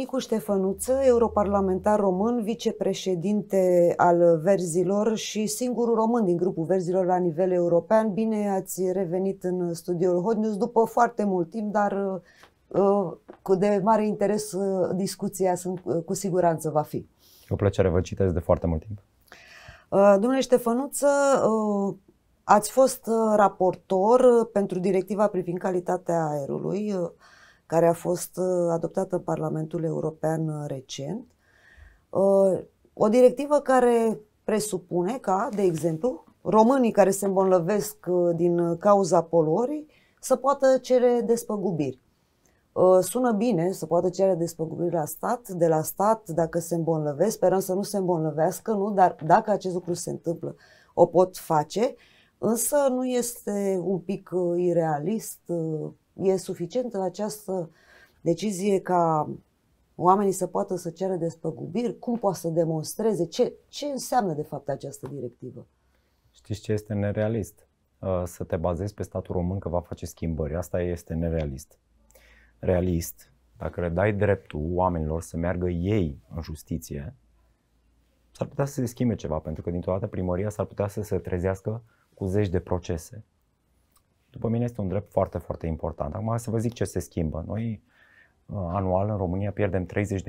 Nicu Ștefănuță, europarlamentar român, vicepreședinte al Verzilor și singurul român din grupul Verzilor la nivel european. Bine ați revenit în studioul Hot News după foarte mult timp, dar uh, cu de mare interes uh, discuția sunt, uh, cu siguranță va fi. O plăcere, vă citesc de foarte mult timp. Domnule Ștefănuță, ați fost raportor pentru directiva privind calitatea aerului care a fost uh, adoptată în Parlamentul European uh, recent. Uh, o directivă care presupune ca, de exemplu, românii care se îmbolnăvesc din cauza poluării să poată cere despăgubiri. Sună bine să poată cere despăgubiri la stat, de la stat dacă se îmbolnăvesc, sperăm să nu se îmbolnăvească, nu, dar dacă acest lucru se întâmplă, o pot face, însă nu este un pic irealist E suficientă această decizie ca oamenii să poată să ceară despăgubiri? Cum poate să demonstreze? Ce, ce înseamnă de fapt această directivă? Știți ce este nerealist? Uh, să te bazezi pe statul român că va face schimbări. Asta este nerealist. Realist, dacă le dai dreptul oamenilor să meargă ei în justiție, s-ar putea să se schimbe ceva, pentru că dintr-o dată primăria s-ar putea să se trezească cu zeci de procese după mine este un drept foarte, foarte important. Acum să vă zic ce se schimbă. Noi uh, anual în România pierdem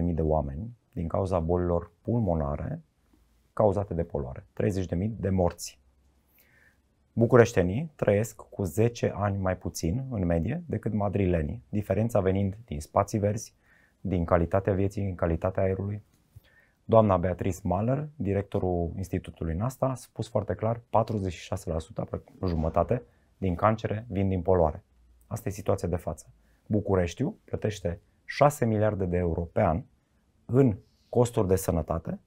30.000 de oameni din cauza bolilor pulmonare cauzate de poluare. 30.000 de morți. Bucureștenii trăiesc cu 10 ani mai puțin în medie decât madrilenii, diferența venind din spații verzi, din calitatea vieții, din calitatea aerului. Doamna Beatrice Mahler, directorul Institutului NASTA, a spus foarte clar 46%, aproape jumătate, din cancere vin din poluare. Asta e situația de față. Bucureștiu plătește 6 miliarde de euro pe an în costuri de sănătate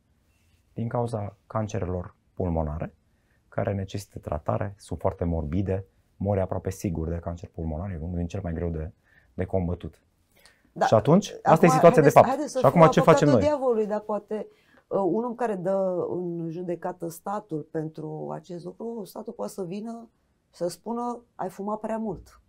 din cauza cancerelor pulmonare, care necesită tratare, sunt foarte morbide, mori aproape sigur de cancer pulmonar, e unul din cel mai greu de, de combătut. Da. Și atunci, asta acum, e situația de fapt. să și acum ce facem noi? diavolului, dar poate uh, un om care dă în judecată statul pentru acest lucru, statul poate să vină să spună ai fumat prea mult.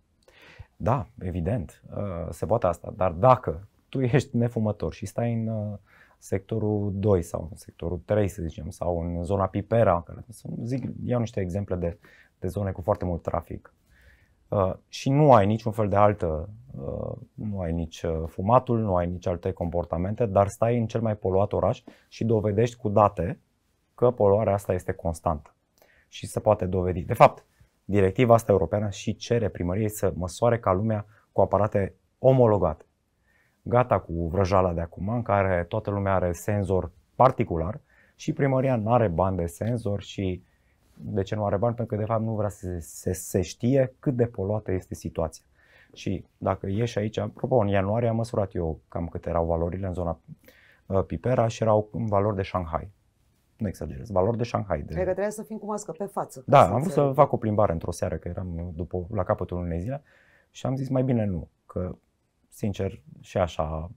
Da, evident, ă, se poate asta, dar dacă tu ești nefumător și stai în ă, sectorul 2 sau în sectorul 3, să zicem, sau în zona Pipera, care zic, iau niște exemple de, de zone cu foarte mult trafic, Uh, și nu ai niciun fel de altă, uh, nu ai nici fumatul, nu ai nici alte comportamente, dar stai în cel mai poluat oraș și dovedești cu date că poluarea asta este constantă și se poate dovedi. De fapt, Directiva asta europeană și cere primăriei să măsoare ca lumea cu aparate omologate. Gata cu vrăjala de acum în care toată lumea are senzor particular și primăria nu are bani de senzor și de ce nu are bani? Pentru că de fapt nu vrea să se, se știe cât de poluată este situația. Și dacă ieși aici, apropo, în ianuarie am măsurat eu cam câte erau valorile în zona uh, Pipera și erau valori de Shanghai nu exagerez, valori de Shanghai. De... Cred că trebuia să fim cu mască pe față. Da, am vrut să fac o plimbare într-o seară, că eram după, la capătul unei zile și am zis mai bine nu, că sincer și așa,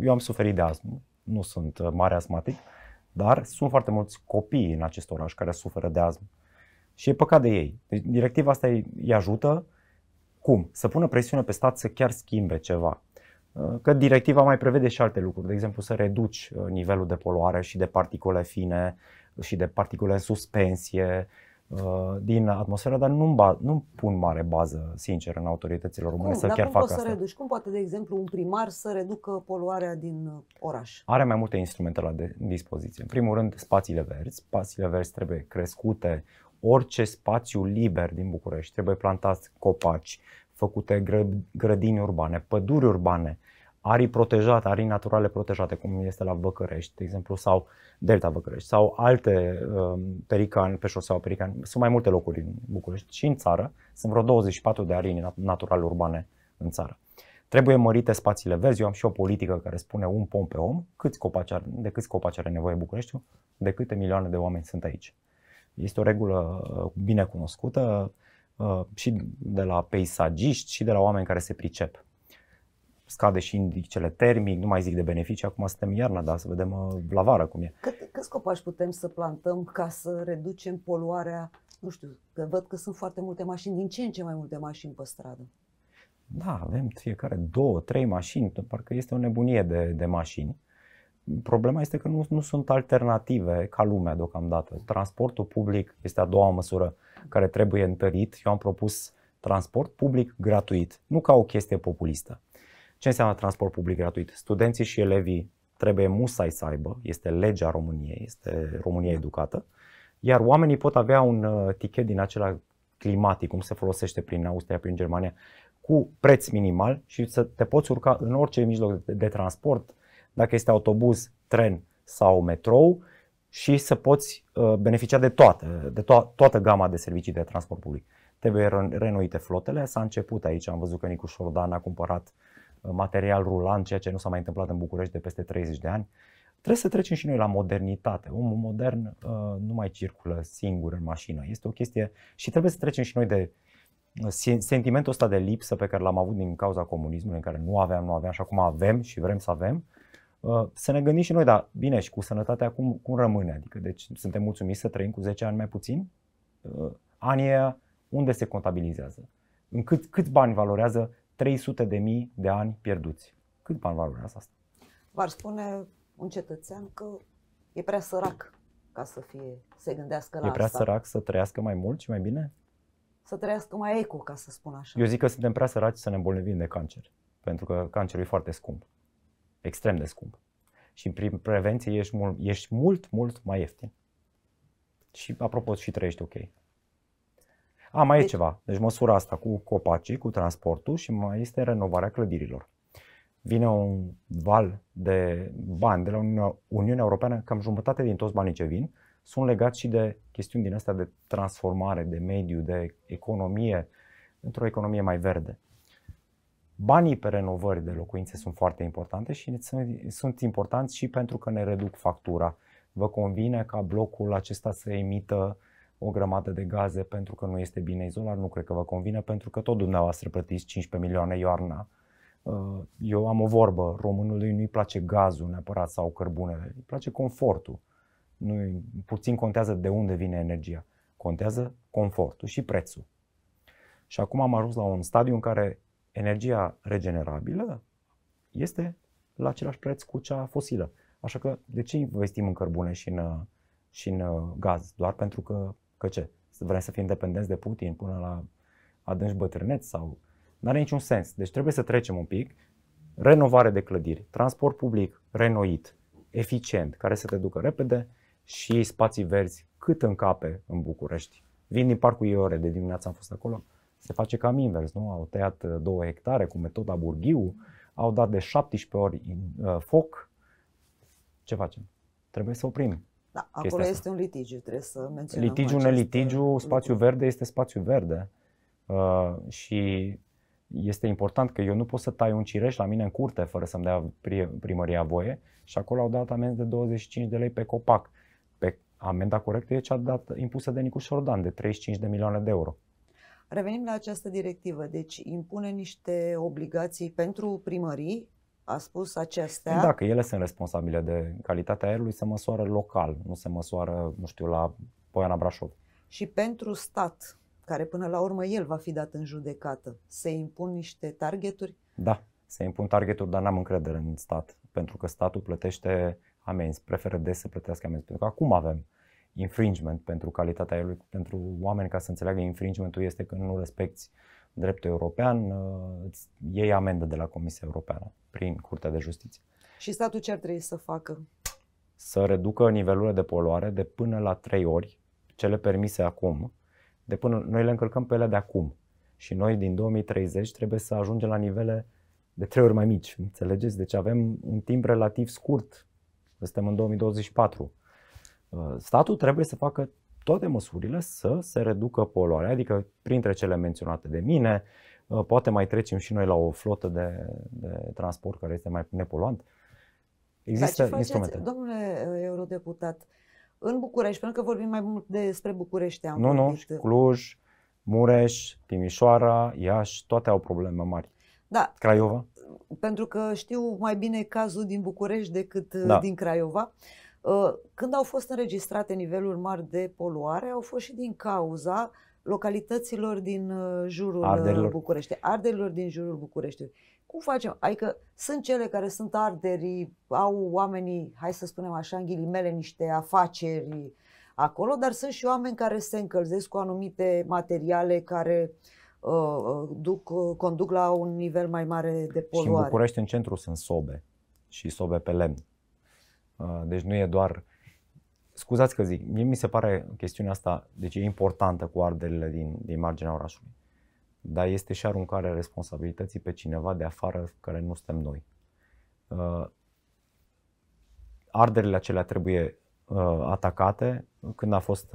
eu am suferit de astm, nu sunt uh, mare astmatic, dar sunt foarte mulți copii în acest oraș care suferă de astm și e păcat de ei. Deci directiva asta îi ajută, cum? Să pună presiune pe stat să chiar schimbe ceva. Uh, că directiva mai prevede și alte lucruri, de exemplu să reduci uh, nivelul de poluare și de particule fine și de particule în suspensie uh, din atmosferă, dar nu-mi, ba- nu pun mare bază, sincer, în autoritățile române cum? să dar chiar facă asta. să reduci? Cum poate, de exemplu, un primar să reducă poluarea din oraș? Are mai multe instrumente la de- dispoziție. În primul rând, spațiile verzi. Spațiile verzi trebuie crescute, orice spațiu liber din București. Trebuie plantați copaci, făcute grădini urbane, păduri urbane, arii protejate, arii naturale protejate, cum este la Băcărești, de exemplu, sau Delta Băcărești, sau alte um, perican, pe șoseaua pericani. Sunt mai multe locuri în București și în țară. Sunt vreo 24 de arii naturale urbane în țară. Trebuie mărite spațiile verzi. Eu am și o politică care spune un pom pe om, câți copaci are, de câți copaci are nevoie Bucureștiul, de câte milioane de oameni sunt aici. Este o regulă uh, bine cunoscută uh, și de la peisagiști și de la oameni care se pricep scade și indicele termic, nu mai zic de beneficii, acum suntem iarna, dar să vedem uh, la vară cum e. Cât, câți copaci putem să plantăm ca să reducem poluarea? Nu știu, că văd că sunt foarte multe mașini, din ce în ce mai multe mașini pe stradă. Da, avem fiecare două, trei mașini, parcă este o nebunie de, de mașini. Problema este că nu, nu sunt alternative ca lumea deocamdată. Transportul public este a doua măsură care trebuie întărit. Eu am propus transport public gratuit, nu ca o chestie populistă ce înseamnă transport public gratuit? Studenții și elevii trebuie musai să aibă, este legea României, este România da. educată, iar oamenii pot avea un uh, tichet din acela climatic, cum se folosește prin Austria, prin Germania, cu preț minimal și să te poți urca în orice mijloc de transport, dacă este autobuz, tren sau metrou, și să poți uh, beneficia de toată, de to- toată gama de servicii de transport public. Trebuie renoite flotele, s-a început aici, am văzut că Nicu Șordan a cumpărat uh, material rulant, ceea ce nu s-a mai întâmplat în București de peste 30 de ani. Trebuie să trecem și noi la modernitate. Omul modern uh, nu mai circulă singur în mașină. Este o chestie și trebuie să trecem și noi de uh, sentimentul ăsta de lipsă pe care l-am avut din cauza comunismului, în care nu aveam, nu aveam și acum avem și vrem să avem, uh, să ne gândim și noi, dar bine, și cu sănătatea cum, cum rămâne? Adică, deci suntem mulțumiți să trăim cu 10 ani mai puțin? Uh, anii unde se contabilizează? În cât, cât bani valorează 300 de mii de ani pierduți. Cât bani valoarea asta? V-ar spune un cetățean că e prea sărac ca să fie, se gândească la asta. E prea asta. sărac să trăiască mai mult și mai bine? Să trăiască mai eco, ca să spun așa. Eu zic că suntem prea săraci să ne îmbolnăvim de cancer. Pentru că cancerul e foarte scump. Extrem de scump. Și prin prevenție ești mult, ești mult, mult mai ieftin. Și, apropo, și trăiești ok. A, mai deci... e ceva. Deci măsura asta cu copacii, cu transportul și mai este renovarea clădirilor. Vine un val de bani de la Uniunea Europeană, cam jumătate din toți banii ce vin, sunt legați și de chestiuni din astea de transformare, de mediu, de economie, într-o economie mai verde. Banii pe renovări de locuințe sunt foarte importante și sunt importanți și pentru că ne reduc factura. Vă convine ca blocul acesta să emită o grămadă de gaze pentru că nu este bine izolat, nu cred că vă convine, pentru că tot dumneavoastră plătiți 15 milioane iarna. Uh, eu am o vorbă, românului nu-i place gazul neapărat sau cărbunele, îi place confortul. Nu, puțin contează de unde vine energia, contează confortul și prețul. Și acum am ajuns la un stadiu în care energia regenerabilă este la același preț cu cea fosilă. Așa că de ce investim în cărbune și în, și în uh, gaz? Doar pentru că Că ce? vrea să fii independenți de Putin până la adânci bătrâneți sau... N-are niciun sens. Deci trebuie să trecem un pic. Renovare de clădiri, transport public renoit, eficient, care să te ducă repede și spații verzi cât încape în București. Vin din Parcul Iore, de dimineața am fost acolo, se face cam invers, nu? Au tăiat uh, două hectare cu metoda Burghiu, au dat de 17 ori uh, foc. Ce facem? Trebuie să oprim. Da, acolo este un litigiu, trebuie să menționăm. Litigiu acest litigiu, spațiu verde este spațiu verde. Uh, și este important că eu nu pot să tai un cireș la mine în curte fără să-mi dea primăria voie și acolo au dat amendă de 25 de lei pe copac. Pe amenda corectă e cea dat, impusă de Nicu Șordan de 35 de milioane de euro. Revenim la această directivă, deci impune niște obligații pentru primării a spus acestea. Da, că ele sunt responsabile de calitatea aerului, se măsoară local, nu se măsoară, nu știu, la Poiana Brașov. Și pentru stat, care până la urmă el va fi dat în judecată, se impun niște targeturi? Da, se impun targeturi, dar n-am încredere în stat, pentru că statul plătește amenzi, preferă des să plătească amenzi, pentru că acum avem infringement pentru calitatea aerului, pentru oameni ca să înțeleagă infringementul este când nu respecti uh, dreptul european, uh, îți iei amendă de la Comisia Europeană prin Curtea de Justiție. Și statul ce ar trebui să facă? Să reducă nivelurile de poluare de până la 3 ori, cele permise acum, de până, noi le încălcăm pe ele de acum. Și noi din 2030 trebuie să ajungem la nivele de 3 ori mai mici, înțelegeți? Deci avem un timp relativ scurt, suntem în 2024. Uh, statul trebuie să facă toate măsurile să se reducă poluarea, adică printre cele menționate de mine, uh, poate mai trecem și noi la o flotă de, de transport care este mai nepoluant. Există Dar ce faceți, Domnule uh, eurodeputat, în București, pentru că vorbim mai mult despre București, am Nu, vorbit. nu, Cluj, Mureș, Timișoara, Iași, toate au probleme mari. Da. Craiova? Pentru că știu mai bine cazul din București decât uh, da. din Craiova. Uh, Uh, când au fost înregistrate niveluri mari de poluare, au fost și din cauza localităților din uh, jurul uh, arderilor. București, arderilor din jurul Bucureștiului. Cum facem? Adică sunt cele care sunt arderii, au oamenii, hai să spunem așa, în ghilimele, niște afaceri acolo, dar sunt și oameni care se încălzesc cu anumite materiale care uh, duc, conduc la un nivel mai mare de poluare. Și în București, în centru, sunt sobe și sobe pe lemn Uh, deci nu e doar... Scuzați că zic, mie mi se pare chestiunea asta, deci e importantă cu arderile din, din marginea orașului. Dar este și aruncarea responsabilității pe cineva de afară care nu suntem noi. Uh, arderile acelea trebuie uh, atacate. Când a fost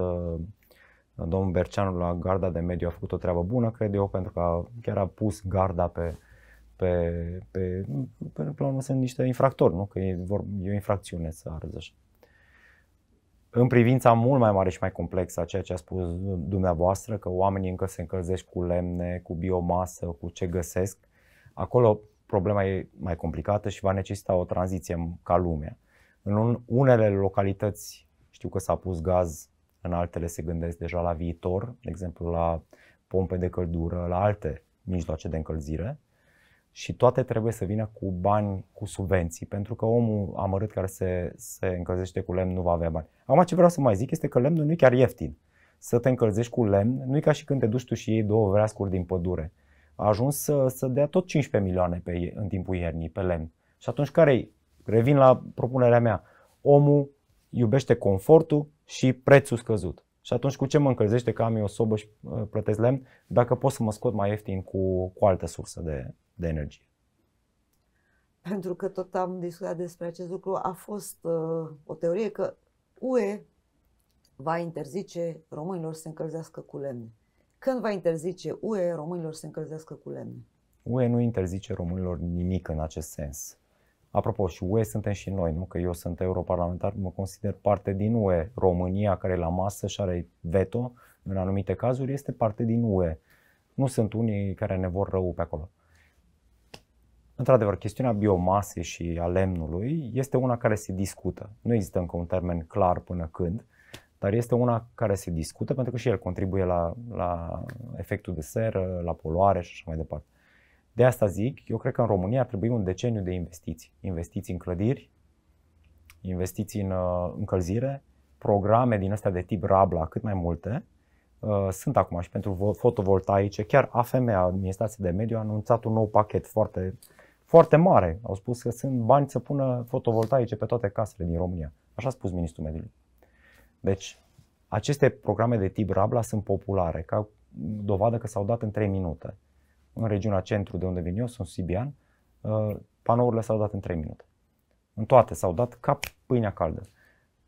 domnul Berceanu la garda de mediu a făcut o treabă bună, cred eu, pentru că chiar a pus garda pe pe, pe, pe, pe la urmă sunt niște infractori, nu? Că e, vor, e o infracțiune să arăți așa. În privința mult mai mare și mai complexă a ceea ce a spus dumneavoastră, că oamenii încă se încălzește cu lemne, cu biomasă, cu ce găsesc, acolo problema e mai complicată și va necesita o tranziție ca lumea. În unele localități știu că s-a pus gaz, în altele se gândesc deja la viitor, de exemplu la pompe de căldură, la alte mijloace de încălzire și toate trebuie să vină cu bani, cu subvenții, pentru că omul amărât care se, se încălzește cu lemn nu va avea bani. Acum ce vreau să mai zic este că lemnul nu e chiar ieftin. Să te încălzești cu lemn nu e ca și când te duci tu și iei două vreascuri din pădure. A ajuns să, să dea tot 15 milioane pe, în timpul iernii pe lemn. Și atunci care Revin la propunerea mea. Omul iubește confortul și prețul scăzut. Și atunci cu ce mă încălzește că am eu sobă și uh, plătesc lemn dacă pot să mă scot mai ieftin cu, cu altă sursă de, de energie? Pentru că tot am discutat despre acest lucru, a fost uh, o teorie că UE va interzice românilor să se încălzească cu lemne. Când va interzice UE românilor să se încălzească cu lemne? UE nu interzice românilor nimic în acest sens. Apropo, și UE suntem și noi, nu că eu sunt europarlamentar, mă consider parte din UE. România, care la masă și are veto, în anumite cazuri, este parte din UE. Nu sunt unii care ne vor rău pe acolo. Într-adevăr, chestiunea biomasei și a lemnului este una care se discută. Nu există încă un termen clar până când, dar este una care se discută pentru că și el contribuie la, la efectul de seră, la poluare și așa mai departe. De asta zic, eu cred că în România ar trebui un deceniu de investiții. Investiții în clădiri, investiții în uh, încălzire, programe din astea de tip Rabla, cât mai multe. Uh, sunt acum și pentru fotovoltaice. Chiar AFM, Administrația de Mediu, a anunțat un nou pachet foarte, foarte mare. Au spus că sunt bani să pună fotovoltaice pe toate casele din România. Așa a spus Ministrul Mediului. Deci, aceste programe de tip Rabla sunt populare, ca dovadă că s-au dat în 3 minute în regiunea centru de unde vin eu, sunt Sibian, uh, panourile s-au dat în 3 minute. În toate s-au dat ca pâinea caldă.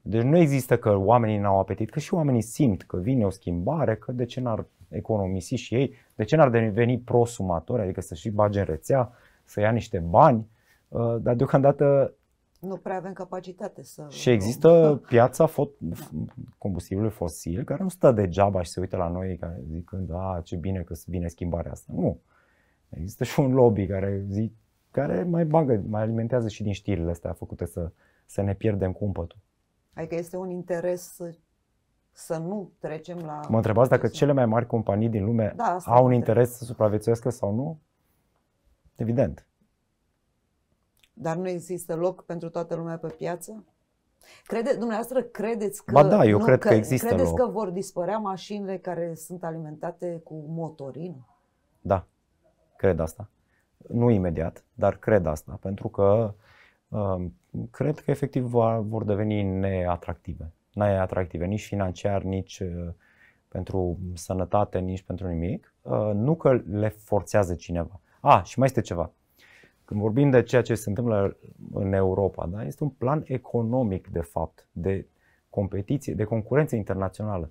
Deci nu există că oamenii n-au apetit, că și oamenii simt că vine o schimbare, că de ce n-ar economisi și ei, de ce n-ar deveni prosumatori, adică să și bage în rețea, să ia niște bani, uh, dar deocamdată nu prea avem capacitate să... Și există piața fot- combustibilului fosil care nu stă degeaba și se uită la noi zicând, a, ce bine că vine schimbarea asta. Nu. Există și un lobby care, zi, care mai bagă, mai alimentează și din știrile astea făcute să, să ne pierdem cumpătul. Adică este un interes să nu trecem la... Mă întrebați dacă cele mai mari companii din lume da, au un interes trebuie. să supraviețuiască sau nu? Evident. Dar nu există loc pentru toată lumea pe piață? Crede, dumneavoastră, credeți că, ba da, eu nu, cred că, că există credeți loc. că vor dispărea mașinile care sunt alimentate cu motorină? Da. Cred asta. Nu imediat, dar cred asta, pentru că um, cred că efectiv vor deveni neatractive. Neatractive nici financiar, nici uh, pentru sănătate, nici pentru nimic. Uh, nu că le forțează cineva. A, ah, și mai este ceva. Când vorbim de ceea ce se întâmplă în Europa, da, este un plan economic, de fapt, de competiție, de concurență internațională.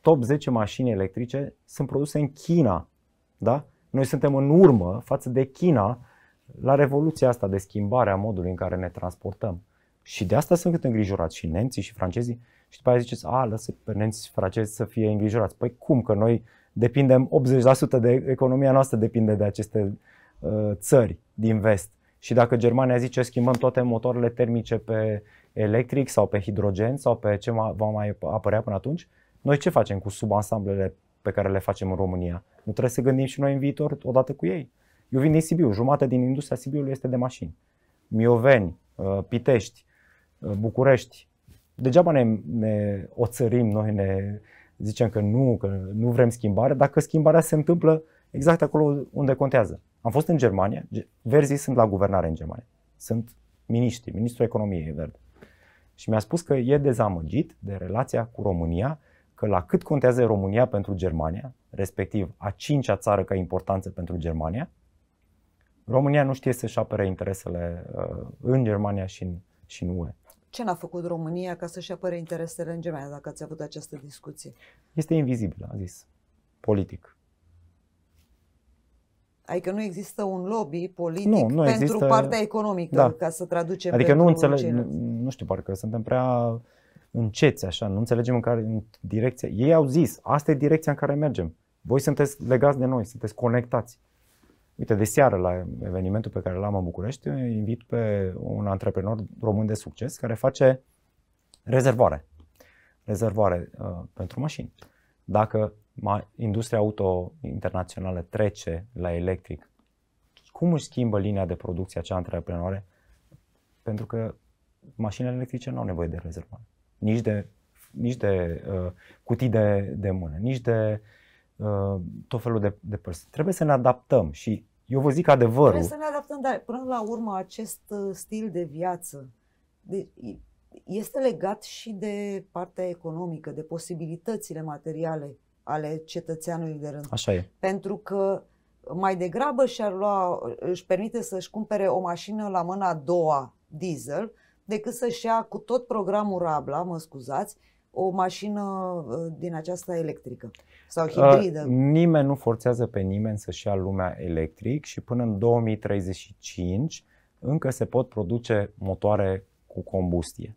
Top 10 mașini electrice sunt produse în China. Da? Noi suntem în urmă față de China la revoluția asta de schimbare a modului în care ne transportăm. Și de asta sunt cât îngrijorați și nemții și francezii. Și după aia ziceți, a, lăsă pe și francezi să fie îngrijorați. Păi cum, că noi depindem, 80% de economia noastră depinde de aceste uh, țări din vest. Și dacă Germania zice schimbăm toate motoarele termice pe electric sau pe hidrogen sau pe ce va mai apărea până atunci, noi ce facem cu subansamblele pe care le facem în România. Nu trebuie să gândim și noi în viitor odată cu ei. Eu vin din Sibiu, jumătate din industria Sibiului este de mașini. Mioveni, uh, Pitești, uh, București. Degeaba ne, ne oțărim, noi ne zicem că nu, că nu vrem schimbare, dacă schimbarea se întâmplă exact acolo unde contează. Am fost în Germania, verzii sunt la guvernare în Germania, sunt miniștri, ministrul economiei verde. Și mi-a spus că e dezamăgit de relația cu România că la cât contează România pentru Germania, respectiv a cincea țară ca importanță pentru Germania, România nu știe să-și apere interesele uh, în Germania și în, și în UE. Ce n-a făcut România ca să-și apere interesele în Germania, dacă ați avut această discuție? Este invizibil, a zis, politic. Adică nu există un lobby politic nu, nu pentru există... partea economică, da. ca să traducem Adică nu înțeleg, nu, nu știu, parcă suntem prea înceți așa, nu înțelegem în care în direcție. Ei au zis, asta e direcția în care mergem. Voi sunteți legați de noi, sunteți conectați. Uite, de seară la evenimentul pe care l-am în București, invit pe un antreprenor român de succes care face rezervoare. Rezervoare uh, pentru mașini. Dacă ma- industria auto internațională trece la electric, cum își schimbă linia de producție acea antreprenoare? Pentru că mașinile electrice nu au nevoie de rezervare nici de, nici de uh, cutii de, de mână, nici de uh, tot felul de, de persoane. Trebuie să ne adaptăm și eu vă zic adevărul. Trebuie să ne adaptăm, dar până la urmă acest uh, stil de viață de, este legat și de partea economică, de posibilitățile materiale ale cetățeanului de rând. Așa e. Pentru că mai degrabă și-ar lua, își permite să-și cumpere o mașină la mâna a doua diesel decât să-și ia cu tot programul Rabla, mă scuzați, o mașină uh, din aceasta electrică sau uh, hibridă. nimeni nu forțează pe nimeni să-și ia lumea electric și până în 2035 încă se pot produce motoare cu combustie.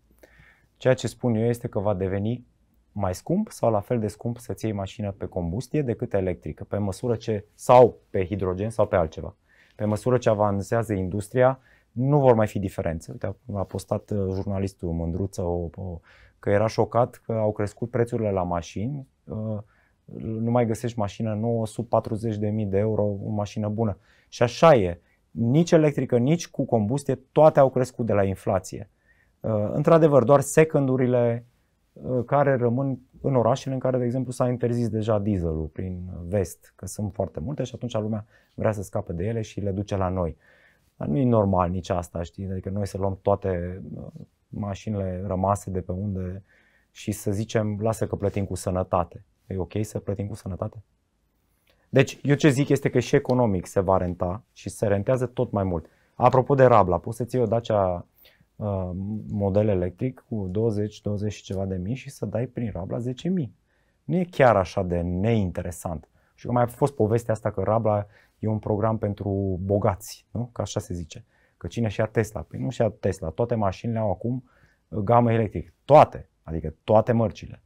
Ceea ce spun eu este că va deveni mai scump sau la fel de scump să-ți iei mașină pe combustie decât electrică, pe măsură ce, sau pe hidrogen sau pe altceva. Pe măsură ce avansează industria, nu vor mai fi diferențe. Uite, a postat uh, jurnalistul Mândruță o, o, că era șocat că au crescut prețurile la mașini, uh, nu mai găsești mașină nouă sub 40.000 de euro, o mașină bună. Și așa e. Nici electrică, nici cu combustie, toate au crescut de la inflație. Uh, într-adevăr, doar secundurile care rămân în orașele în care, de exemplu, s-a interzis deja dieselul prin vest, că sunt foarte multe și atunci lumea vrea să scape de ele și le duce la noi. Dar nu e normal nici asta, știi? Adică noi să luăm toate uh, mașinile rămase de pe unde și să zicem, lasă că plătim cu sănătate. E ok să plătim cu sănătate? Deci, eu ce zic este că și economic se va renta și se rentează tot mai mult. Apropo de Rabla, poți să-ți iei o Dacia uh, model electric cu 20-20 și ceva de mii și să dai prin Rabla 10 mii. Nu e chiar așa de neinteresant. Și că mai a fost povestea asta că Rabla e un program pentru bogați, nu? Că așa se zice. Că cine și-a Tesla? Păi nu și-a Tesla. Toate mașinile au acum gamă electrică. Toate. Adică toate mărcile.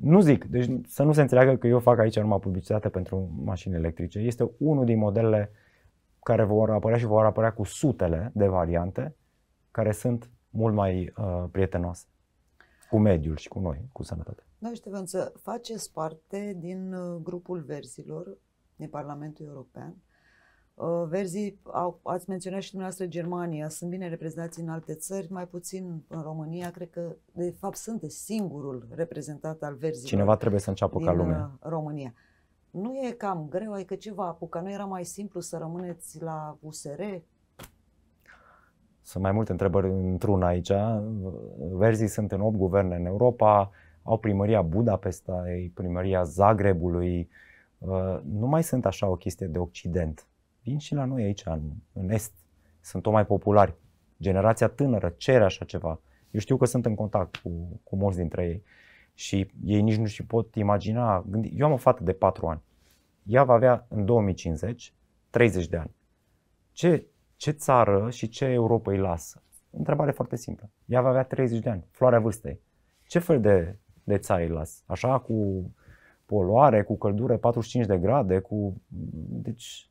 Nu zic, deci să nu se înțeleagă că eu fac aici numai publicitate pentru mașini electrice. Este unul din modelele care vor apărea și vor apărea cu sutele de variante care sunt mult mai uh, prietenoase cu mediul și cu noi, cu sănătatea. Da, Ștefan, să faceți parte din uh, grupul verzilor din Parlamentul European. Uh, verzii, au, ați menționat și dumneavoastră Germania, sunt bine reprezentați în alte țări, mai puțin în România, cred că de fapt sunt singurul reprezentat al Verzii. Cineva trebuie să înceapă ca lumea. Uh, România. Nu e cam greu, ai ce va, apuca, nu era mai simplu să rămâneți la USR? Sunt mai multe întrebări într-una aici. Verzii sunt în 8 guverne în Europa, au primăria Budapesta, primăria Zagrebului, uh, Uh, nu mai sunt așa o chestie de Occident. Vin și la noi aici, în, în Est, sunt tot mai populari. Generația tânără cere așa ceva. Eu știu că sunt în contact cu, cu mulți dintre ei și ei nici nu și pot imagina. Gândi, eu am o fată de 4 ani. Ea va avea în 2050 30 de ani. Ce, ce țară și ce Europa îi lasă? Întrebare foarte simplă. Ea va avea 30 de ani, floarea vârstei. Ce fel de, de țară îi las? Așa cu poluare, cu căldură 45 de grade, cu... Deci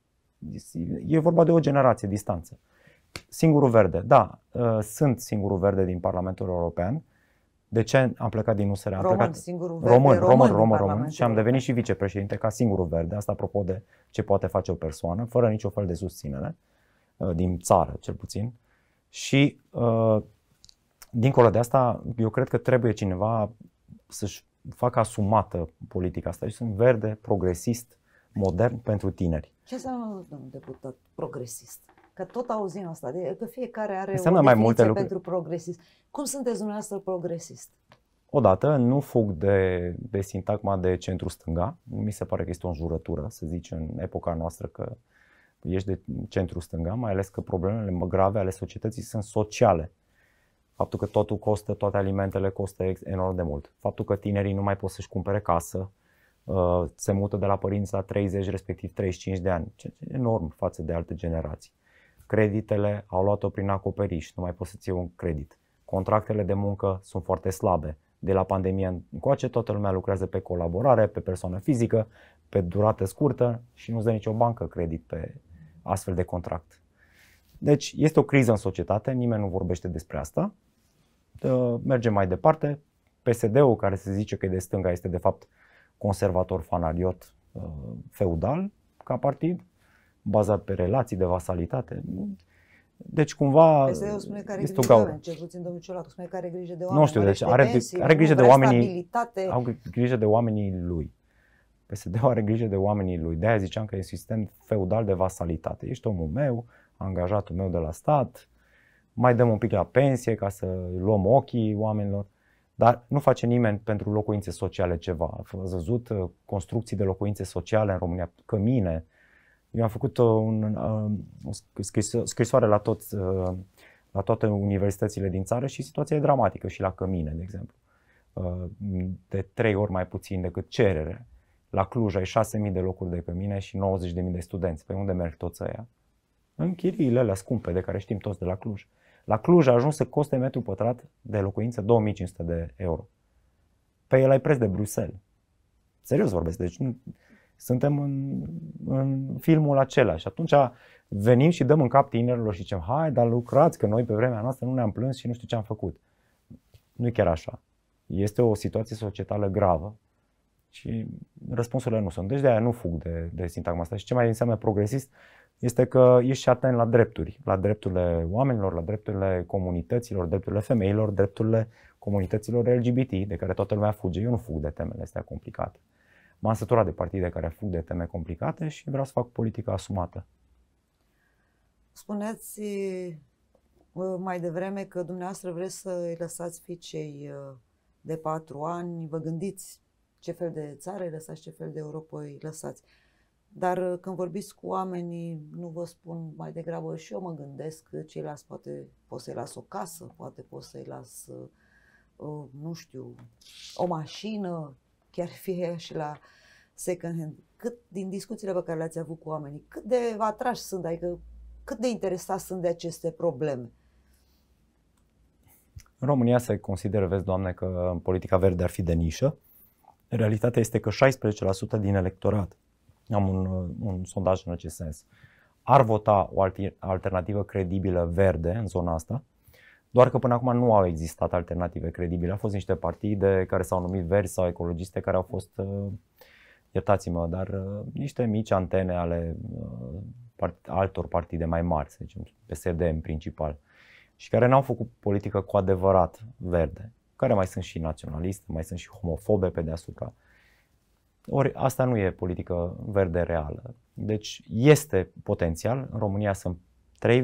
e vorba de o generație distanță. Singurul verde, da, uh, sunt singurul verde din Parlamentul European. De ce am plecat din USR? Am român, plecat singurul verde, român, român, român, român, român și am devenit și vicepreședinte ca singurul verde, asta apropo de ce poate face o persoană, fără niciun fel de susținere, uh, din țară cel puțin. Și uh, dincolo de asta, eu cred că trebuie cineva să-și fac asumată politica asta. Eu sunt verde, progresist, modern pentru tineri. Ce înseamnă, domnul deputat, progresist? Că tot auzim asta, de, că fiecare are înseamnă o mai multe lucruri. pentru progresist. Cum sunteți dumneavoastră progresist? Odată, nu fug de, de sintagma de centru-stânga. Mi se pare că este o înjurătură, să zici, în epoca noastră că ești de centru-stânga, mai ales că problemele grave ale societății sunt sociale. Faptul că totul costă, toate alimentele costă enorm de mult. Faptul că tinerii nu mai pot să-și cumpere casă, uh, se mută de la părinți la 30, respectiv 35 de ani, enorm față de alte generații. Creditele au luat-o prin acoperiș, nu mai poți să-ți un credit. Contractele de muncă sunt foarte slabe. De la pandemie încoace, toată lumea lucrează pe colaborare, pe persoană fizică, pe durată scurtă și nu-ți dă nicio bancă credit pe astfel de contract. Deci este o criză în societate, nimeni nu vorbește despre asta, Uh, mergem mai departe. PSD-ul, care se zice că e de stânga, este de fapt conservator fanariot uh, feudal ca partid, bazat pe relații de vasalitate. Deci cumva PSD-ul spune că are grijă de cel puțin domnul Ciolacu spune că are grijă de oameni. Nu știu, deci are, pensii, are grijă de oamenii, au grijă de oamenii lui. PSD-ul are grijă de oamenii lui. De-aia ziceam că e un sistem feudal de vasalitate. Ești omul meu, angajatul meu de la stat, mai dăm un pic la pensie ca să luăm ochii oamenilor, dar nu face nimeni pentru locuințe sociale ceva. Ați văzut uh, construcții de locuințe sociale în România, cămine. Eu am făcut uh, un, o uh, scrisoare la, toți, la toate universitățile din țară și situația e dramatică și la cămine, de exemplu. De trei ori mai puțin decât cerere. La Cluj ai 6.000 de locuri de cămine și 90.000 de studenți. Pe unde merg toți ăia? În chiriile alea scumpe de care știm toți de la Cluj. La Cluj a ajuns să coste metru pătrat de locuință 2500 de euro. Pe el ai preț de Bruxelles. Serios vorbesc, deci suntem în, în filmul acela și atunci venim și dăm în cap tinerilor și zicem hai, dar lucrați că noi pe vremea noastră nu ne-am plâns și nu știu ce am făcut. Nu e chiar așa. Este o situație societală gravă și răspunsurile nu sunt. Deci de-aia nu fug de, de sintagma asta. Și ce mai înseamnă progresist este că ești atent la drepturi, la drepturile oamenilor, la drepturile comunităților, drepturile femeilor, drepturile comunităților LGBT, de care toată lumea fuge. Eu nu fug de temele astea complicate. M-am săturat de partide care fug de teme complicate și vreau să fac politică asumată. Spuneți uh, mai devreme că dumneavoastră vreți să îi lăsați fiicei uh, de patru ani, vă gândiți ce fel de țară îi lăsați, ce fel de Europa îi lăsați. Dar uh, când vorbiți cu oamenii, nu vă spun mai degrabă și eu mă gândesc că ceilalți poate pot să-i las o casă, poate pot să-i las, uh, uh, nu știu, o mașină, chiar fie și la second hand. Cât din discuțiile pe care le-ați avut cu oamenii, cât de atrași sunt, adică cât de interesați sunt de aceste probleme? În România se consideră, vezi, doamne, că politica verde ar fi de nișă Realitatea este că 16% din electorat, am un, un sondaj în acest sens, ar vota o alternativă credibilă verde în zona asta, doar că până acum nu au existat alternative credibile. Au fost niște partide care s-au numit verzi sau ecologiste care au fost, uh, iertați-mă, dar uh, niște mici antene ale uh, altor partide mai mari, să zicem, PSD în principal, și care n-au făcut politică cu adevărat verde care mai sunt și naționaliste, mai sunt și homofobe pe deasupra. Ori asta nu e politică verde reală. Deci este potențial. În România sunt 3,4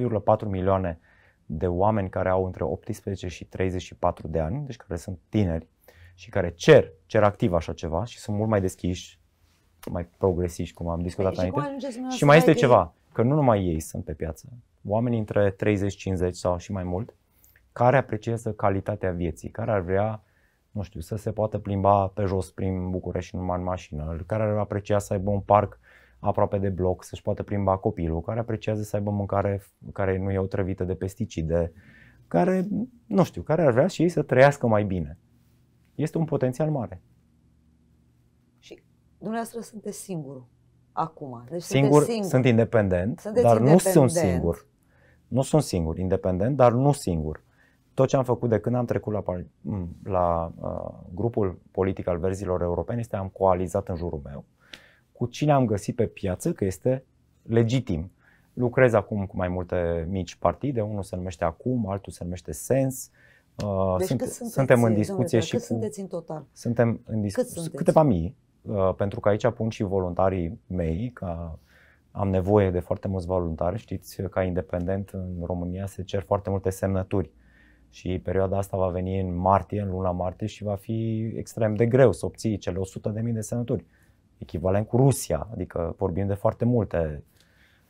milioane de oameni care au între 18 și 34 de ani, deci care sunt tineri și care cer, cer activ așa ceva și sunt mult mai deschiși, mai progresiști, cum am discutat păi, și înainte. Și mai este ceva, că nu numai ei sunt pe piață. Oamenii între 30, 50 sau și mai mult care apreciază calitatea vieții, care ar vrea, nu știu, să se poată plimba pe jos prin București și numai în mașină, care ar aprecia să aibă un parc aproape de bloc, să-și poată plimba copilul, care apreciază să aibă mâncare care nu e otrăvită de pesticide, care, nu știu, care ar vrea și ei să trăiască mai bine. Este un potențial mare. Și dumneavoastră sunteți singur acum. Deci singur, singur. Sunt independent, sunteți dar independent. nu sunt singur. Nu sunt singur, independent, dar nu singur. Tot ce am făcut de când am trecut la, la uh, grupul politic al verzilor europeni este am coalizat în jurul meu cu cine am găsit pe piață că este legitim. Lucrez acum cu mai multe mici partide, unul se numește Acum, altul se numește Sens. Uh, deci sunt, suntem în discuție și cât cu, sunteți în total? Suntem în discuție câteva mii, uh, pentru că aici pun și voluntarii mei, ca am nevoie de foarte mulți voluntari, știți, ca independent în România se cer foarte multe semnături. Uh, și perioada asta va veni în martie, în luna martie și va fi extrem de greu să obții cele 100.000 de semnături. Echivalent cu Rusia, adică vorbim de foarte multe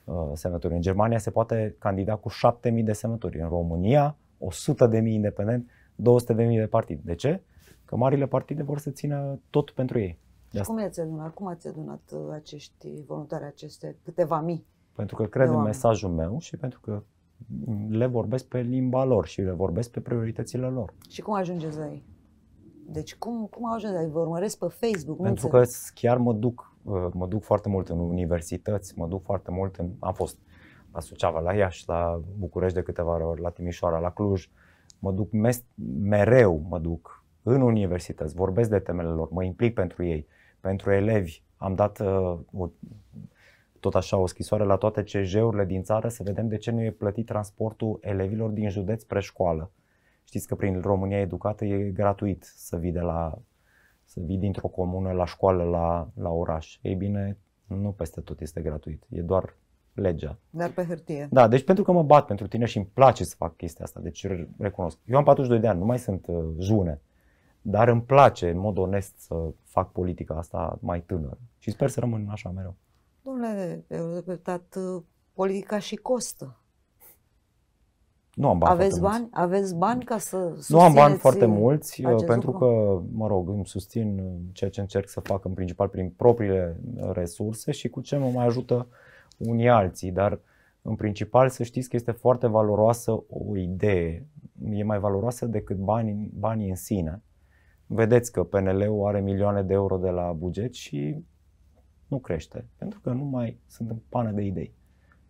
uh, semnături. În Germania se poate candida cu 7.000 de semnături, în România 100.000 independent, 200.000 de partid. De ce? Că marile partide vor să țină tot pentru ei. De și cum i-ați adunat? Cum ați adunat uh, acești voluntari, aceste câteva mii? Pentru că cred în mesajul meu și pentru că le vorbesc pe limba lor și le vorbesc pe prioritățile lor. Și cum ajungeți la ei? Deci cum, cum ajungeți la ei? Vă urmăresc pe Facebook? Pentru că chiar mă duc, uh, mă duc foarte mult în universități, mă duc foarte mult în... Am fost la Suceava, la Iași, la București de câteva ori, la Timișoara, la Cluj. Mă duc mes- mereu, mă duc în universități, vorbesc de temele lor, mă implic pentru ei, pentru elevi. Am dat uh, o, tot așa o scrisoare la toate CJ-urile din țară să vedem de ce nu e plătit transportul elevilor din județ spre școală. Știți că prin România Educată e gratuit să vii, de la, să vii dintr-o comună la școală, la, la oraș. Ei bine, nu peste tot este gratuit, e doar legea. Dar pe hârtie. Da, deci pentru că mă bat pentru tine și îmi place să fac chestia asta, deci recunosc. Eu am 42 de ani, nu mai sunt uh, june, dar îmi place în mod onest să fac politica asta mai tânără și sper să rămân așa mereu. Domnule, eu repetat, uh, politica și costă. Nu am bani aveți bani? Mulți. Aveți bani ca să Nu am bani foarte mulți, uh, pentru lucru? că, mă rog, îmi susțin uh, ceea ce încerc să fac în principal prin propriile resurse și cu ce mă mai ajută unii alții, dar în principal să știți că este foarte valoroasă o idee, e mai valoroasă decât banii, banii în sine. Vedeți că PNL-ul are milioane de euro de la buget și nu crește, pentru că nu mai sunt în pană de idei.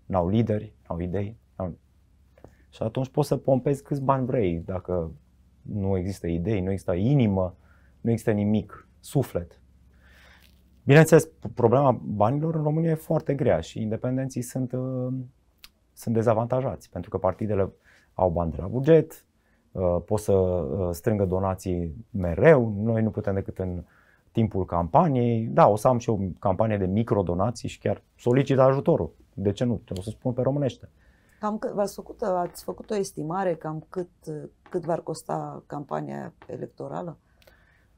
N-au lideri, n-au idei. N-au... Și atunci poți să pompezi câți bani vrei dacă nu există idei, nu există inimă, nu există nimic, suflet. Bineînțeles, problema banilor în România e foarte grea și independenții sunt, uh, sunt dezavantajați pentru că partidele au bani de la buget, uh, pot să uh, strângă donații mereu, noi nu putem decât în timpul campaniei, da, o să am și o campanie de microdonații și chiar solicit ajutorul. De ce nu? O să spun pe românește. Cam cât v-ați făcut, ați făcut o estimare cam cât, cât v-ar costa campania electorală?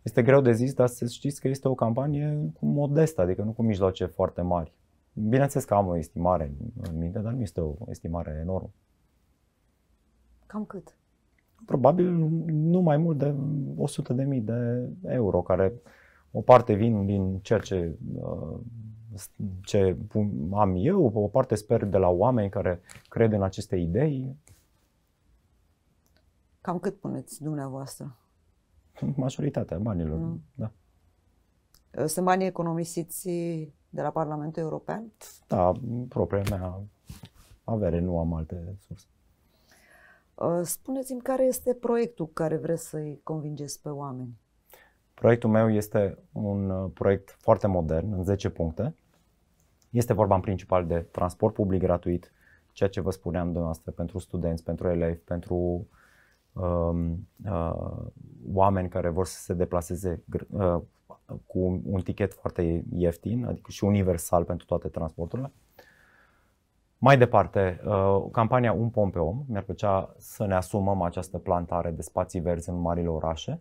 Este greu de zis, dar să știți că este o campanie cu modestă, adică nu cu mijloace foarte mari. Bineînțeles că am o estimare în minte, dar nu este o estimare enormă. Cam cât? Probabil nu mai mult de 100.000 de euro, care o parte vin din ceea ce, uh, ce am eu, o parte sper de la oameni care cred în aceste idei. Cam cât puneți dumneavoastră? Majoritatea banilor, mm. da. Sunt banii economisiți de la Parlamentul European? Da, propria mea avere, nu am alte surse. Uh, spuneți-mi care este proiectul care vreți să-i convingeți pe oameni? Proiectul meu este un uh, proiect foarte modern, în 10 puncte. Este vorba în principal de transport public gratuit, ceea ce vă spuneam dumneavoastră pentru studenți, pentru elevi, pentru um, uh, oameni care vor să se deplaseze uh, cu un tichet foarte ieftin, adică și universal pentru toate transporturile. Mai departe, uh, campania Un pom pe om, mi-ar plăcea să ne asumăm această plantare de spații verzi în marile orașe.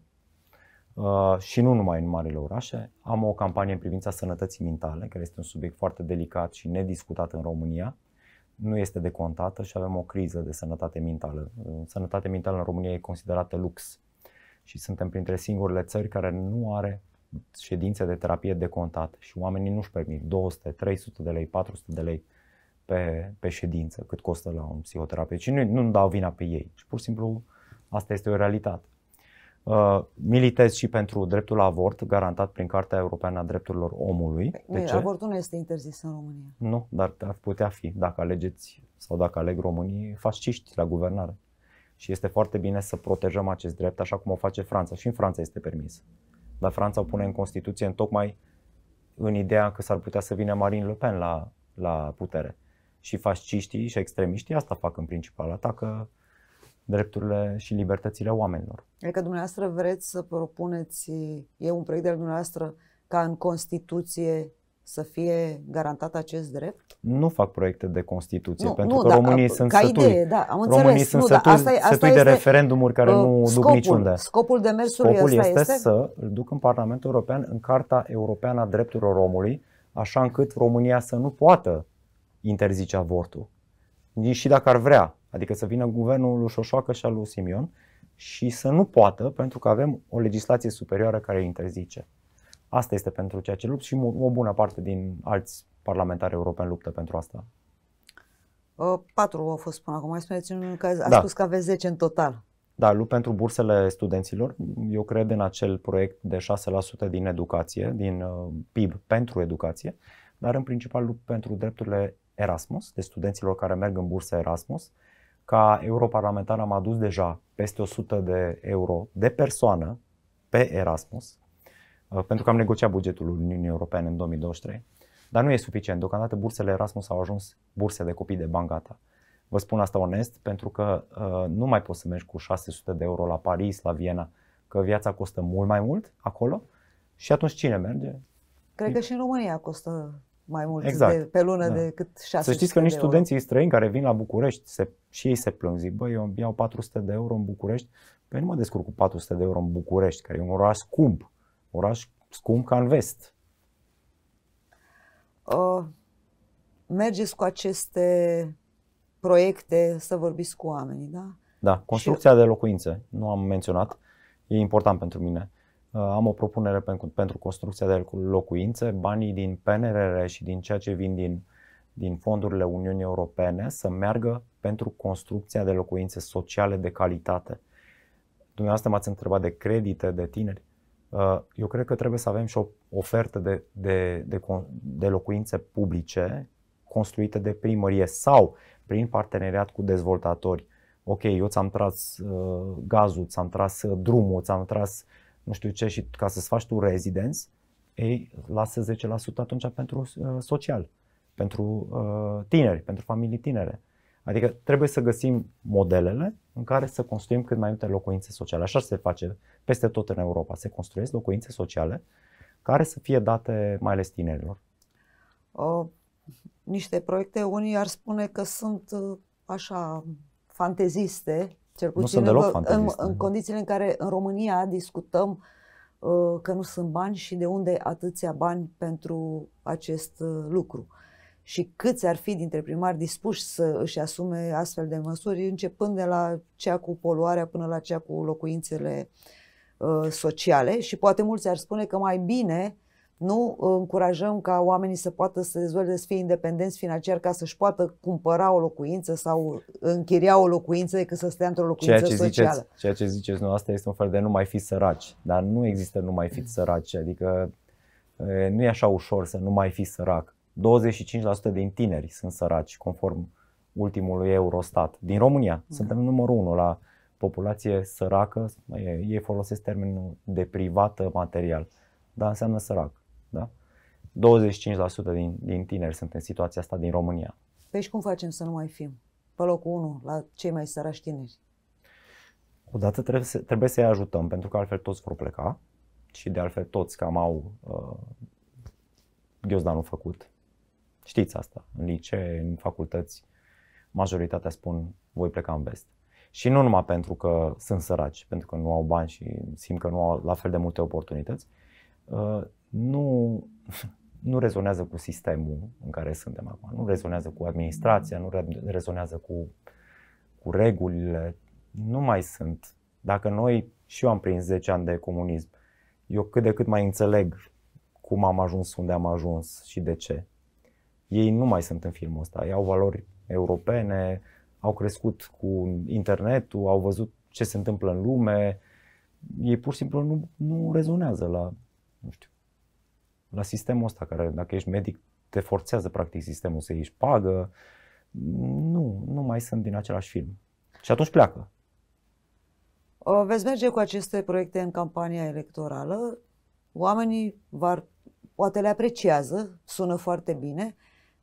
Uh, și nu numai în marile orașe. Am o campanie în privința sănătății mentale, care este un subiect foarte delicat și nediscutat în România. Nu este decontată și avem o criză de sănătate mentală. Uh, sănătatea mentală în România e considerată lux și suntem printre singurele țări care nu are ședințe de terapie decontate și oamenii nu-și permit 200, 300 de lei, 400 de lei pe, pe ședință cât costă la un psihoterapeut și nu, nu dau vina pe ei. Și pur și simplu asta este o realitate. Uh, militez și pentru dreptul la avort, garantat prin Cartea Europeană a Drepturilor Omului. De ce? Avortul nu este interzis în România. Nu, dar ar putea fi. Dacă alegeți sau dacă aleg românii fasciști la guvernare. Și este foarte bine să protejăm acest drept așa cum o face Franța. Și în Franța este permis. Dar Franța o pune în Constituție în tocmai în ideea că s-ar putea să vină Marine Le Pen la, la putere. Și fasciștii și extremiștii asta fac în principal, atacă drepturile și libertățile oamenilor. Adică dumneavoastră vreți să propuneți, e un proiect de dumneavoastră ca în Constituție să fie garantat acest drept? Nu fac proiecte de Constituție, nu, pentru nu, că da, românii da, sunt ca sătui. Idee, da, am Românii nu, sunt da, sătui, asta, e, asta sătui este, de referendumuri care uh, nu scopul, duc niciunde. Scopul mersul scopul este, este să îl duc în Parlamentul European în Carta Europeană a Drepturilor Omului, așa încât România să nu poată interzice avortul. Nici și dacă ar vrea, Adică să vină guvernul lui Șoșoacă și al lui Simion și să nu poată pentru că avem o legislație superioară care îi interzice. Asta este pentru ceea ce lupt și o bună parte din alți parlamentari europeni luptă pentru asta. Uh, patru au fost până acum. Mai spuneți un caz. A da. spus că aveți 10 în total. Da, lupt pentru bursele studenților. Eu cred în acel proiect de 6% din educație, din uh, PIB pentru educație, dar în principal lupt pentru drepturile Erasmus, de studenților care merg în bursă Erasmus. Uh, ca europarlamentar am adus deja peste 100 de euro de persoană pe Erasmus, uh, pentru că am negociat bugetul Uniunii Europene în 2023, dar nu e suficient. Deocamdată bursele Erasmus au ajuns burse de copii de bani gata. Vă spun asta onest, pentru că uh, nu mai poți să mergi cu 600 de euro la Paris, la Viena, că viața costă mult mai mult acolo și atunci cine merge? Cred că și în România costă mai mult exact. de, pe lună da. decât 600 Să știți că nici studenții străini care vin la București se, și ei se plâng, zic, băi, eu iau 400 de euro în București, păi nu mă descurc cu 400 de euro în București, care e un oraș scump, oraș scump ca în vest. Uh, mergeți cu aceste proiecte să vorbiți cu oamenii, da? Da, construcția și... de locuințe, nu am menționat, e important pentru mine. Uh, am o propunere pentru, pentru construcția de locuințe, banii din PNRR și din ceea ce vin din, din fondurile Uniunii Europene să meargă pentru construcția de locuințe sociale de calitate. Dumneavoastră m-ați întrebat de credite de tineri. Uh, eu cred că trebuie să avem și o ofertă de, de, de, de locuințe publice construite de primărie sau prin parteneriat cu dezvoltatori. Ok, eu ți-am tras uh, gazul, ți-am tras uh, drumul, ți-am tras uh, nu știu ce și ca să-ți faci tu rezidenți, ei lasă 10% atunci pentru uh, social, pentru uh, tineri, pentru familii tinere. Adică trebuie să găsim modelele în care să construim cât mai multe locuințe sociale. Așa se face peste tot în Europa. Se construiesc locuințe sociale care să fie date mai ales tinerilor. O, niște proiecte, unii ar spune că sunt uh, așa fanteziste, cel puțin nu sunt deloc în, în, în condițiile în care în România discutăm uh, că nu sunt bani și de unde atâția bani pentru acest uh, lucru. Și câți ar fi dintre primari dispuși să își asume astfel de măsuri, începând de la cea cu poluarea până la cea cu locuințele uh, sociale. Și poate mulți ar spune că mai bine nu încurajăm ca oamenii să poată să dezvolte, să fie independenți financiar ca să-și poată cumpăra o locuință sau închiria o locuință decât să stea într-o locuință ceea ce socială. Ziceți, ceea ce ziceți nu, asta este un fel de nu mai fi săraci, dar nu există nu mai fi mm. săraci, adică nu e așa ușor să nu mai fi sărac. 25% din tineri sunt săraci, conform ultimului Eurostat. Din România uh suntem numărul 1 la populație săracă, ei folosesc termenul de privată material, dar înseamnă sărac. Da? 25% din, din tineri sunt în situația asta din România. Păi și cum facem să nu mai fim? Pe locul 1, la cei mai sărași tineri. Odată trebuie, să, trebuie să-i ajutăm, pentru că altfel toți vor pleca și de altfel toți cam au uh, ghiozdanul făcut. Știți asta, în licee, în facultăți, majoritatea spun voi pleca în vest. Și nu numai pentru că sunt săraci, pentru că nu au bani și simt că nu au la fel de multe oportunități, uh, nu, nu rezonează cu sistemul în care suntem acum, nu rezonează cu administrația, nu rezonează cu, cu regulile, nu mai sunt. Dacă noi, și eu am prins 10 ani de comunism, eu cât de cât mai înțeleg cum am ajuns unde am ajuns și de ce. Ei nu mai sunt în filmul ăsta, ei au valori europene, au crescut cu internetul, au văzut ce se întâmplă în lume, ei pur și simplu nu, nu rezonează la, nu știu, la sistemul ăsta, care dacă ești medic te forțează practic sistemul să ieși pagă. Nu, nu mai sunt din același film. Și atunci pleacă. Veți merge cu aceste proiecte în campania electorală. Oamenii var, poate le apreciază, sună foarte bine,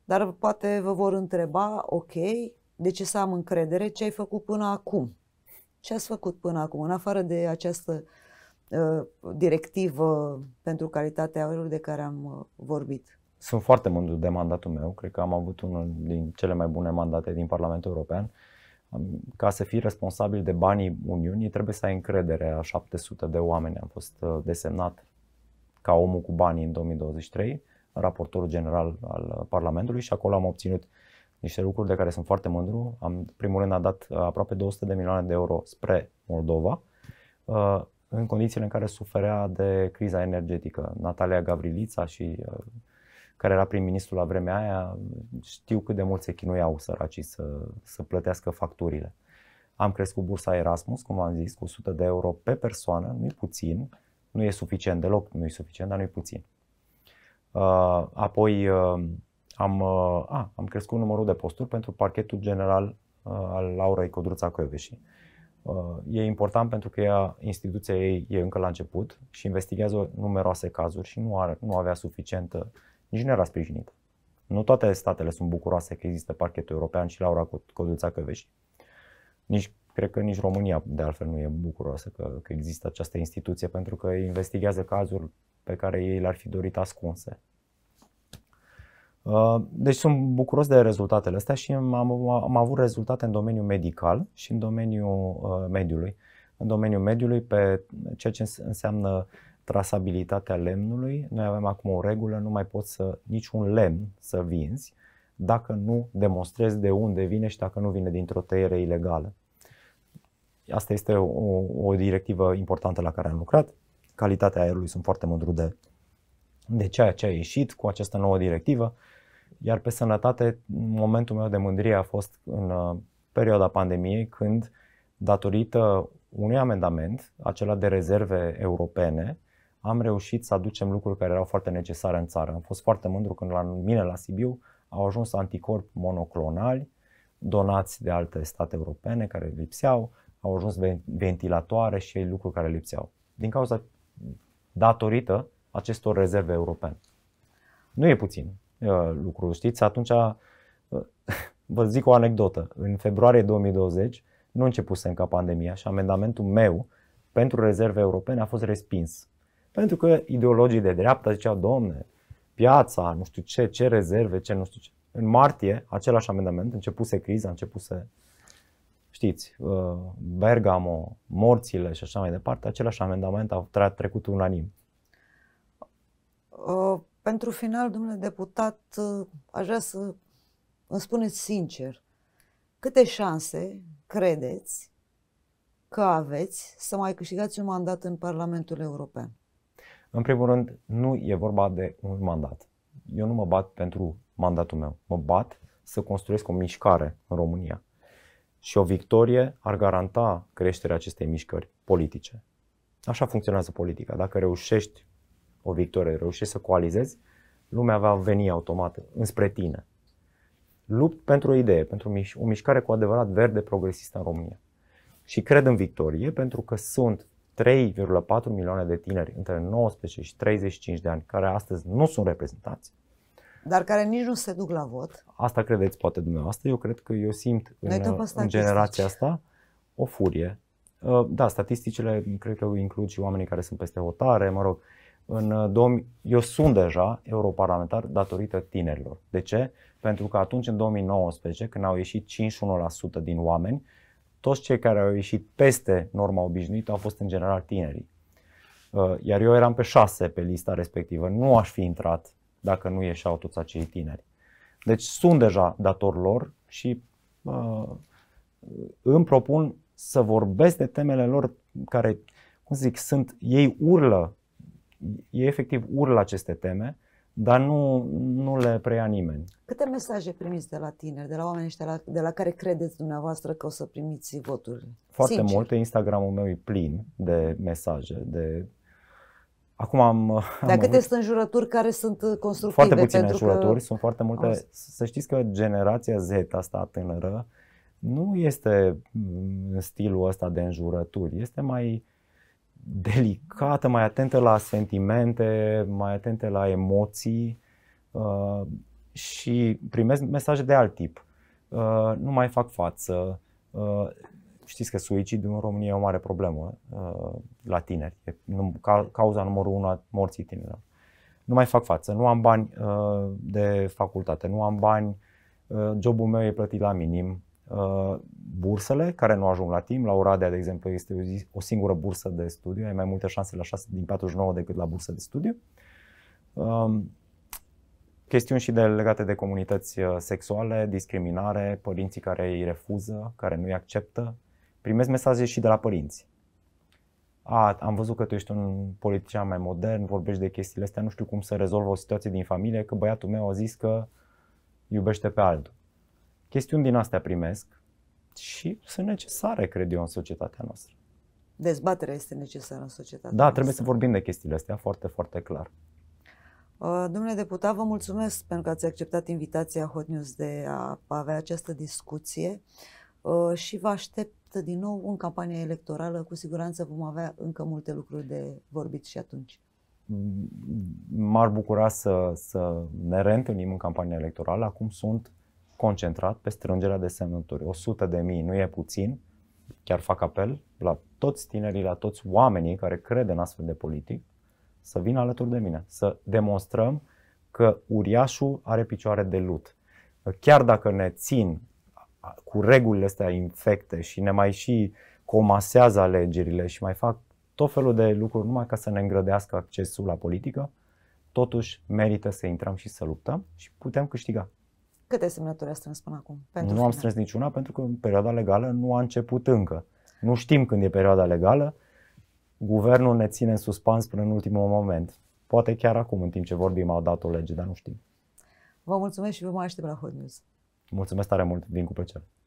dar poate vă vor întreba, ok, de ce să am încredere, ce ai făcut până acum? Ce ați făcut până acum, în afară de această Uh, directivă pentru calitatea aerului de care am uh, vorbit. Sunt foarte mândru de mandatul meu. Cred că am avut unul din cele mai bune mandate din Parlamentul European. Ca să fii responsabil de banii Uniunii, trebuie să ai încredere a 700 de oameni. Am fost uh, desemnat ca omul cu banii în 2023, raportorul general al Parlamentului și acolo am obținut niște lucruri de care sunt foarte mândru. Am, primul rând, a dat aproape 200 de milioane de euro spre Moldova în condițiile în care suferea de criza energetică. Natalia Gavrilița și uh, care era prim-ministru la vremea aia, știu cât de mult se chinuiau săracii să, să plătească facturile. Am crescut bursa Erasmus, cum am zis, cu 100 de euro pe persoană, nu-i puțin, nu e suficient deloc, nu-i suficient, dar nu-i puțin. Uh, apoi uh, am, a, am crescut numărul de posturi pentru parchetul general al Laurei Codruța Coeveșii. Uh, e important pentru că ea, instituția ei e încă la început și investigează numeroase cazuri și nu, are, nu avea suficientă, nici nu era sprijinită. Nu toate statele sunt bucuroase că există parchetul european și Laura Codulța Căvești. Nici, cred că nici România, de altfel, nu e bucuroasă că, că există această instituție pentru că investigează cazuri pe care ei le-ar fi dorit ascunse. Uh, deci sunt bucuros de rezultatele astea și am, am avut rezultate în domeniul medical și în domeniul uh, mediului. În domeniul mediului, pe ceea ce înseamnă trasabilitatea lemnului, noi avem acum o regulă, nu mai poți să niciun lemn să vinzi dacă nu demonstrezi de unde vine și dacă nu vine dintr-o tăiere ilegală. Asta este o, o directivă importantă la care am lucrat. Calitatea aerului sunt foarte mândru de de ceea ce a ieșit cu această nouă directivă, iar pe sănătate, momentul meu de mândrie a fost în uh, perioada pandemiei, când, datorită unui amendament, acela de rezerve europene, am reușit să aducem lucruri care erau foarte necesare în țară. Am fost foarte mândru când la mine, la Sibiu, au ajuns anticorpi monoclonali donați de alte state europene care lipseau, au ajuns ventilatoare și lucruri care lipseau. Din cauza, datorită acestor rezerve europene. Nu e puțin uh, lucru, știți? Atunci, uh, vă zic o anecdotă. În februarie 2020, nu începusem ca pandemia și amendamentul meu pentru rezerve europene a fost respins. Pentru că ideologii de dreapta ziceau, domne, piața, nu știu ce, ce rezerve, ce nu știu ce. În martie, același amendament, începuse criza, începuse, știți, uh, Bergamo, morțile și așa mai departe, același amendament a trecut unanim. Uh, pentru final, domnule deputat, uh, aș vrea să îmi spuneți sincer, câte șanse credeți că aveți să mai câștigați un mandat în Parlamentul European? În primul rând, nu e vorba de un mandat. Eu nu mă bat pentru mandatul meu. Mă bat să construiesc o mișcare în România. Și o victorie ar garanta creșterea acestei mișcări politice. Așa funcționează politica. Dacă reușești o victorie, reușești să coalizezi, lumea va veni automat înspre tine. Lupt pentru o idee, pentru o mișcare cu adevărat verde progresistă în România. Și cred în victorie pentru că sunt 3,4 milioane de tineri între 19 și 35 de ani care astăzi nu sunt reprezentați. Dar care nici nu se duc la vot. Asta credeți poate dumneavoastră. Eu cred că eu simt în, în generația asta o furie. Ă, da, statisticile cred că includ și oamenii care sunt peste hotare, mă rog în 2000, uh, eu sunt deja europarlamentar datorită tinerilor. De ce? Pentru că atunci, în 2019, când au ieșit 51% din oameni, toți cei care au ieșit peste norma obișnuită au fost în general tinerii. Uh, iar eu eram pe șase pe lista respectivă. Nu aș fi intrat dacă nu ieșeau toți acei tineri. Deci sunt deja dator lor și uh, îmi propun să vorbesc de temele lor care, cum zic, sunt, ei urlă E efectiv urlă aceste teme, dar nu, nu le preia nimeni. Câte mesaje primiți de la tineri, de la oamenii ăștia, la, de la care credeți dumneavoastră că o să primiți voturi? Foarte Sincer. multe. Instagramul meu e plin de mesaje, de Acum am. am Dar câte avut... sunt înjurături care sunt uh, constructive? Foarte puține pentru înjurături, că... sunt foarte multe. Auzi. Să știți că generația Z, asta tânără, nu este mm, stilul ăsta de înjurături, este mai delicată, mai atentă la sentimente, mai atentă la emoții uh, și primesc mesaje de alt tip. Uh, nu mai fac față. Uh, știți că suicidul în România e o mare problemă uh, la tineri. E num- ca- cauza numărul unu a morții tinerilor. Nu mai fac față, nu am bani uh, de facultate, nu am bani, uh, jobul meu e plătit la minim, Uh, bursele care nu ajung la timp. La Oradea, de exemplu, este o singură bursă de studiu, ai mai multe șanse la 6 din 49 decât la bursă de studiu. Um, chestiuni și de legate de comunități uh, sexuale, discriminare, părinții care îi refuză, care nu îi acceptă. Primesc mesaje și de la părinți. A, am văzut că tu ești un politician mai modern, vorbești de chestiile astea, nu știu cum să rezolvă o situație din familie, că băiatul meu a zis că iubește pe altul Chestiuni din astea primesc și sunt necesare, cred eu, în societatea noastră. Dezbaterea este necesară în societatea Da, noastră. trebuie să vorbim de chestiile astea foarte, foarte clar. domnule deputat, vă mulțumesc pentru că ați acceptat invitația Hot News de a avea această discuție și vă aștept din nou în campania electorală. Cu siguranță vom avea încă multe lucruri de vorbit și atunci. M-ar bucura să, să ne reîntâlnim în campania electorală. Acum sunt uh, concentrat pe strângerea de semnături. 100 de mii nu e puțin, chiar fac apel la toți tinerii, la toți oamenii care cred în astfel de politic, să vină alături de mine, să demonstrăm că uriașul are picioare de lut. Chiar dacă ne țin cu regulile astea infecte și ne mai și comasează alegerile și mai fac tot felul de lucruri numai ca să ne îngrădească accesul la politică, totuși merită să intrăm și să luptăm și putem câștiga. Câte semnături a strâns până acum? Pentru nu final? am strâns niciuna pentru că perioada legală nu a început încă. Nu știm când e perioada legală. Guvernul ne ține în suspans până în ultimul moment. Poate chiar acum, în timp ce vorbim, au dat o lege, dar nu știm. Vă mulțumesc și vă mai aștept la Hot News. Mulțumesc tare mult, vin cu plăcere.